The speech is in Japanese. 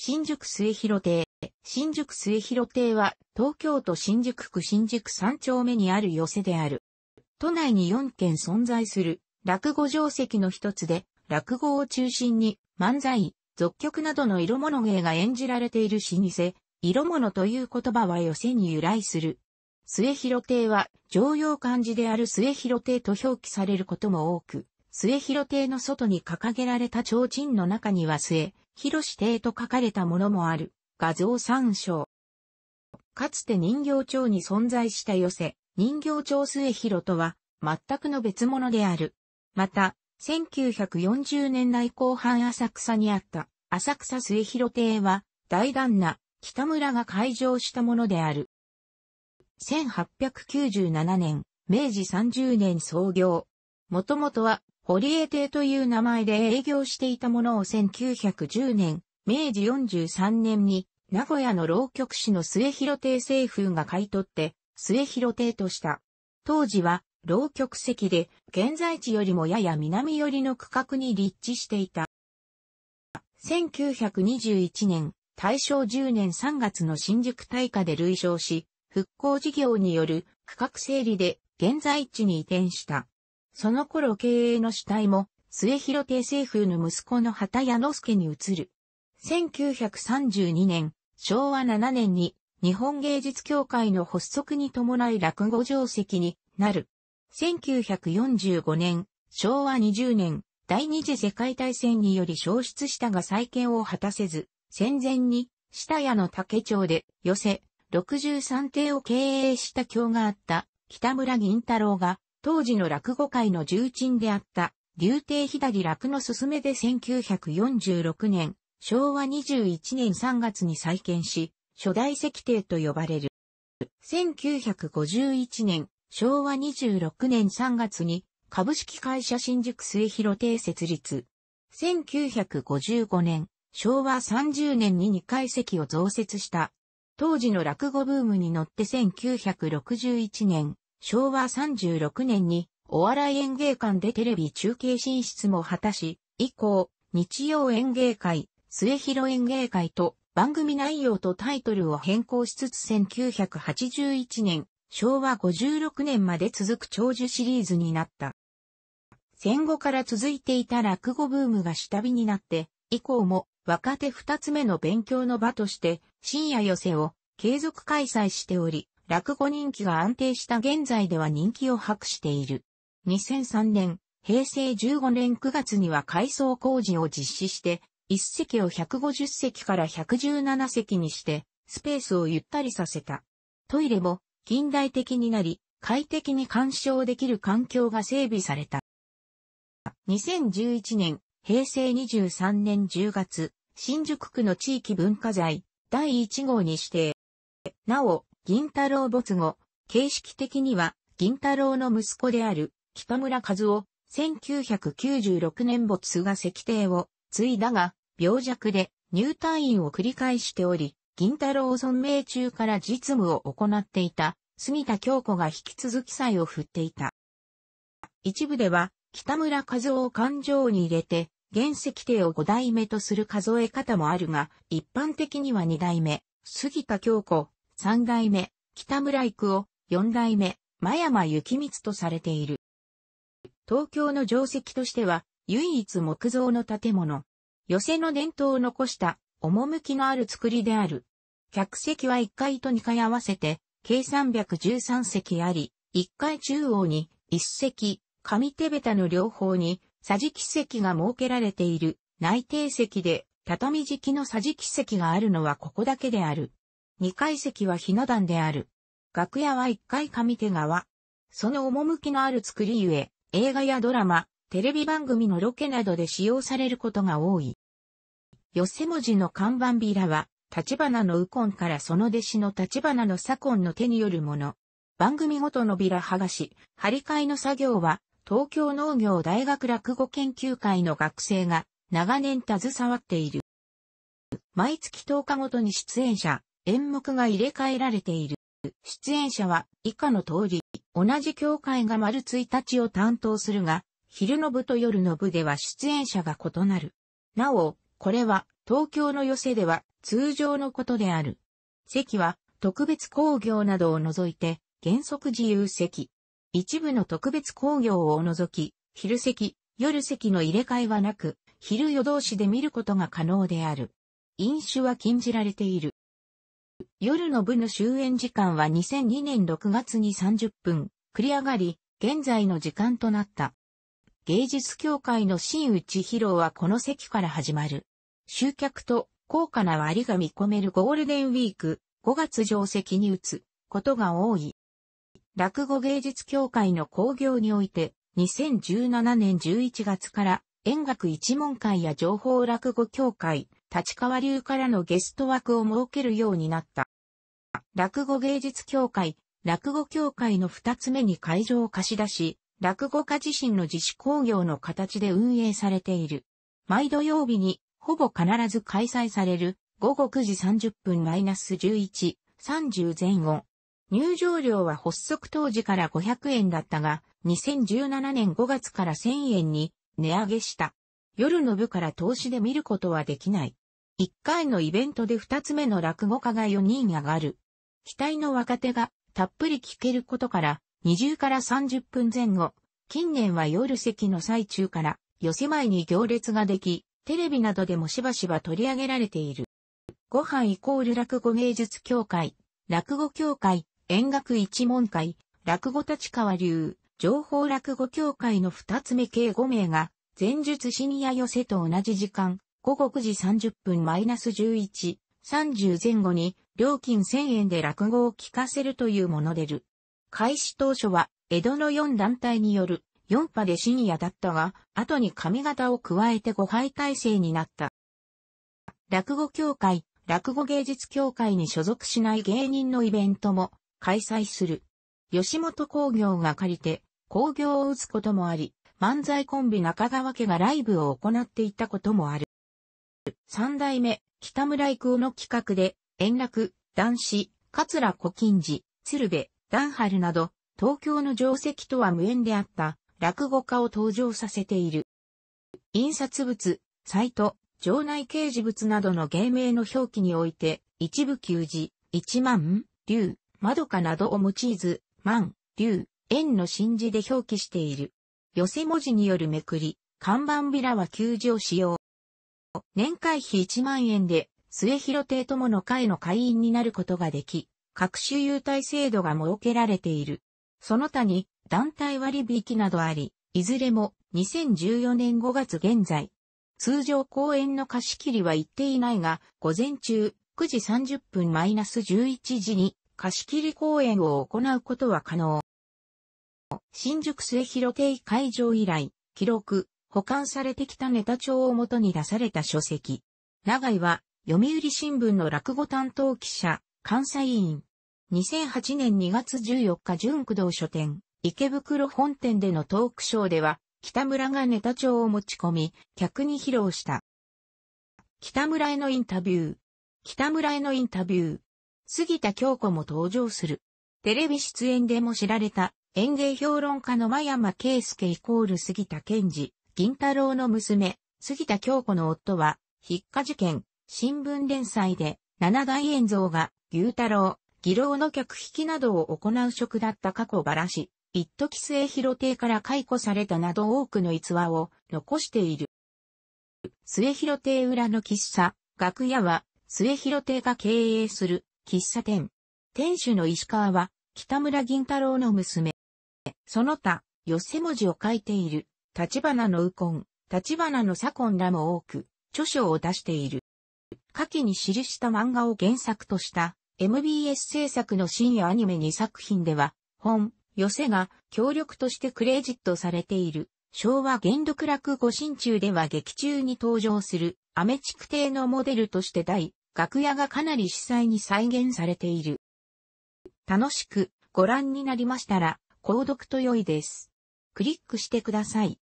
新宿末広亭。新宿末広亭は東京都新宿区新宿三丁目にある寄せである。都内に4件存在する落語定石の一つで、落語を中心に漫才、俗曲などの色物芸が演じられている老舗、色物という言葉は寄せに由来する。末広亭は常用漢字である末広亭と表記されることも多く、末広亭の外に掲げられた提灯の中には末、広亭と書かれたものもある。画像参照。かつて人形町に存在した寄せ、人形町末広とは、全くの別物である。また、1940年代後半浅草にあった、浅草末広亭は、大旦那、北村が開場したものである。1897年、明治30年創業。もともとは、ホリエ亭という名前で営業していたものを1910年、明治43年に、名古屋の浪曲市の末広亭政風が買い取って、末広亭とした。当時は、浪曲席で、現在地よりもやや南寄りの区画に立地していた。1921年、大正10年3月の新宿大火で類勝し、復興事業による区画整理で現在地に移転した。その頃経営の主体も、末広帝政府の息子の畑屋之助に移る。1932年、昭和7年に、日本芸術協会の発足に伴い落語定石になる。1945年、昭和20年、第二次世界大戦により消失したが再建を果たせず、戦前に、下屋の竹町で、寄せ、63艇を経営した教があった、北村銀太郎が、当時の落語界の重鎮であった、竜亭左落の勧めで1946年、昭和21年3月に再建し、初代石帝と呼ばれる。1951年、昭和26年3月に、株式会社新宿末広亭設立。1955年、昭和30年に2階席を増設した。当時の落語ブームに乗って1961年、昭和36年にお笑い演芸館でテレビ中継進出も果たし、以降、日曜演芸会、末広演芸会と番組内容とタイトルを変更しつつ1981年、昭和56年まで続く長寿シリーズになった。戦後から続いていた落語ブームが下火になって、以降も若手二つ目の勉強の場として深夜寄せを継続開催しており、落語人気が安定した現在では人気を博している。2003年、平成15年9月には改装工事を実施して、1席を150席から117席にして、スペースをゆったりさせた。トイレも近代的になり、快適に干渉できる環境が整備された。2011年、平成23年10月、新宿区の地域文化財第1号に指定。なお、銀太郎没後、形式的には銀太郎の息子である北村和夫、1996年没が石帝を継いだが、病弱で入退院を繰り返しており、銀太郎存命中から実務を行っていた杉田京子が引き続き祭を振っていた。一部では北村和夫を勘定に入れて、原石帝を五代目とする数え方もあるが、一般的には二代目、杉田京子、三代目、北村育夫、四代目、真山幸光とされている。東京の定石としては、唯一木造の建物。寄せの伝統を残した、趣のある造りである。客席は1階と2階合わせて、計313席あり、1階中央に1席、上手べたの両方に、桟敷席が設けられている内定席で、畳敷きの桟敷席があるのはここだけである。二階席はひな壇である。楽屋は一階上手側。その趣のある作りゆえ、映画やドラマ、テレビ番組のロケなどで使用されることが多い。寄せ文字の看板ビラは、立花の右近からその弟子の立花の左近の手によるもの。番組ごとのビラ剥がし、張り替えの作業は、東京農業大学落語研究会の学生が長年携わっている。毎月10日ごとに出演者、演目が入れ替えられている。出演者は以下の通り、同じ教会が丸1日を担当するが、昼の部と夜の部では出演者が異なる。なお、これは東京の寄せでは通常のことである。席は特別工業などを除いて原則自由席。一部の特別工業を除き、昼席、夜席の入れ替えはなく、昼夜通しで見ることが可能である。飲酒は禁じられている。夜の部の終演時間は2002年6月に30分、繰り上がり、現在の時間となった。芸術協会の新内披露はこの席から始まる。集客と高価な割が見込めるゴールデンウィーク、5月上席に打つことが多い。落語芸術協会の興行において、2017年11月から、演楽一門会や情報落語協会、立川流からのゲスト枠を設けるようになった。落語芸術協会、落語協会の二つ目に会場を貸し出し、落語家自身の自主工業の形で運営されている。毎土曜日に、ほぼ必ず開催される、午後9時30分マイナス11、30前後。入場料は発足当時から500円だったが、2017年5月から1000円に値上げした。夜の部から投資で見ることはできない。一回のイベントで二つ目の落語家が4人上がる。期待の若手がたっぷり聞けることから二重から30分前後、近年は夜席の最中から寄せ前に行列ができ、テレビなどでもしばしば取り上げられている。ご飯イコール落語芸術協会、落語協会、演学一門会、落語立川流、情報落語協会の二つ目計5名が前述シニア寄せと同じ時間、午後9時30分マイナス11、30前後に、料金1000円で落語を聞かせるというものでる。開始当初は、江戸の4団体による、4派でシニアだったが、後に髪型を加えて5敗体制になった。落語協会、落語芸術協会に所属しない芸人のイベントも開催する。吉本工業が借りて、工業を打つこともあり、漫才コンビ中川家がライブを行っていたこともある。三代目、北村育夫の企画で、円楽、男子、桂小金寺、鶴瓶、段春など、東京の定石とは無縁であった落語家を登場させている。印刷物、サイト、場内掲示物などの芸名の表記において、一部休字、一万、竜、窓かなどを用いず、万、竜、円の真字で表記している。寄せ文字によるめくり、看板ビラは休場使用。年会費1万円で、末広亭友の会の会員になることができ、各種優待制度が設けられている。その他に、団体割引などあり、いずれも2014年5月現在。通常公演の貸し切りは行っていないが、午前中9時30分 -11 時に貸し切り公演を行うことは可能。新宿末広亭会場以来、記録、保管されてきたネタ帳をもとに出された書籍。長井は、読売新聞の落語担当記者、関西委員。2008年2月14日、純駆動書店、池袋本店でのトークショーでは、北村がネタ帳を持ち込み、客に披露した。北村へのインタビュー。北村へのインタビュー。杉田京子も登場する。テレビ出演でも知られた園芸評論家の真山圭介イコール杉田健二、銀太郎の娘、杉田京子の夫は、筆家事件、新聞連載で、七大炎像が、牛太郎、義郎の客引きなどを行う職だった過去ばらし、一時末広亭から解雇されたなど多くの逸話を残している。末広亭裏の喫茶、楽屋は、末広亭が経営する喫茶店。店主の石川は、北村銀太郎の娘。その他、寄せ文字を書いている、立花の右近、立花の左近らも多く、著書を出している。下記に記した漫画を原作とした MBS 制作の深夜アニメ2作品では、本、寄せが協力としてクレジットされている。昭和元禄楽五神中では劇中に登場するアメチク邸のモデルとして大楽屋がかなり司祭に再現されている。楽しくご覧になりましたら、購読と良いです。クリックしてください。